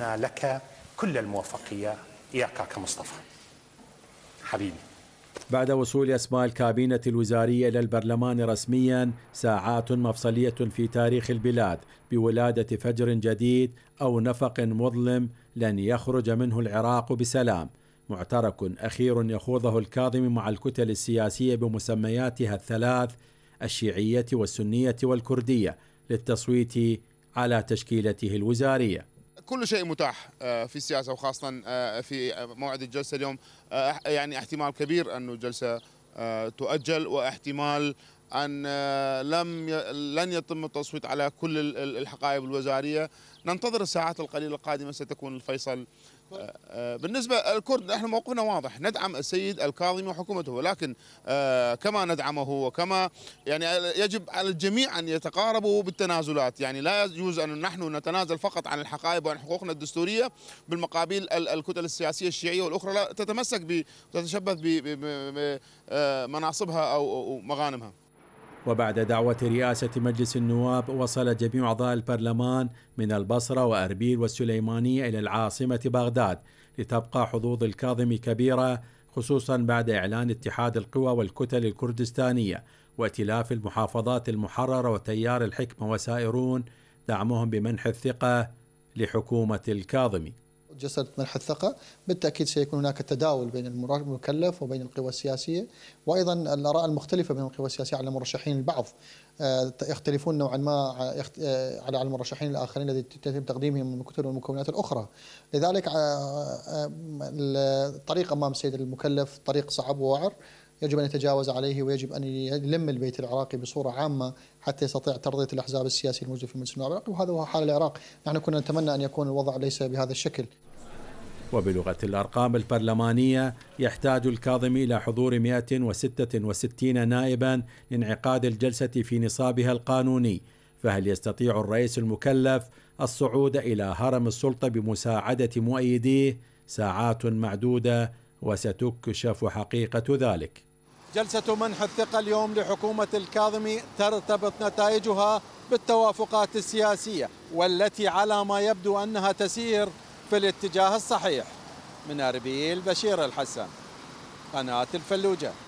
لك كل الموفقية يا كاكا مصطفى حبيبي بعد وصول أسماء الكابينة الوزارية إلى البرلمان رسميا ساعات مفصلية في تاريخ البلاد بولادة فجر جديد أو نفق مظلم لن يخرج منه العراق بسلام معترك أخير يخوضه الكاظم مع الكتل السياسية بمسمياتها الثلاث الشيعية والسنية والكردية للتصويت على تشكيلته الوزاريه كل شيء متاح آه، في السياسه وخاصه آه، في آه، موعد الجلسه اليوم يعني احتمال كبير انه الجلسه تؤجل واحتمال ان لم لن يتم التصويت على كل الحقائب الوزاريه ننتظر الساعات القليله القادمه ستكون الفيصل آه، بالنسبة للكرد نحن موقفنا واضح ندعم السيد الكاظمي وحكومته ولكن آه، كما ندعمه وكما يعني يجب على الجميع أن يتقاربوا بالتنازلات يعني لا يجوز أن نحن نتنازل فقط عن الحقائب وعن حقوقنا الدستورية بالمقابل الكتل السياسية الشيعية والأخرى لا تتمسك وتتشبث بمناصبها آه، أو مغانمها وبعد دعوة رئاسة مجلس النواب وصل جميع أعضاء البرلمان من البصرة وأربيل والسليمانية إلى العاصمة بغداد لتبقى حظوظ الكاظم كبيرة خصوصا بعد إعلان اتحاد القوى والكتل الكردستانية وائتلاف المحافظات المحررة وتيار الحكمة وسائرون دعمهم بمنح الثقة لحكومة الكاظمي جسد منح الثقة بالتأكيد سيكون هناك تداول بين المكلف وبين القوى السياسية وأيضا الآراء المختلفة بين القوى السياسية على المرشحين البعض آه، يختلفون نوعا ما آه، على المرشحين الآخرين الذي يتم تقديمهم من كتب المكونات الأخرى لذلك آه، الطريق أمام السيد المكلف طريق صعب ووعر يجب أن يتجاوز عليه ويجب أن يلم البيت العراقي بصورة عامة حتى يستطيع ترضية الأحزاب السياسية الموجودة في المجلس النواب العراقي وهذا هو حال العراق نحن كنا نتمنى أن يكون الوضع ليس بهذا الشكل وبلغة الأرقام البرلمانية يحتاج الكاظمي إلى حضور 166 نائبا لانعقاد الجلسة في نصابها القانوني فهل يستطيع الرئيس المكلف الصعود إلى هرم السلطة بمساعدة مؤيديه ساعات معدودة وستكشف حقيقة ذلك جلسة منح الثقة اليوم لحكومة الكاظمي ترتبط نتائجها بالتوافقات السياسية والتي على ما يبدو أنها تسير في الاتجاه الصحيح من أربيل بشير الحسن قناة الفلوجة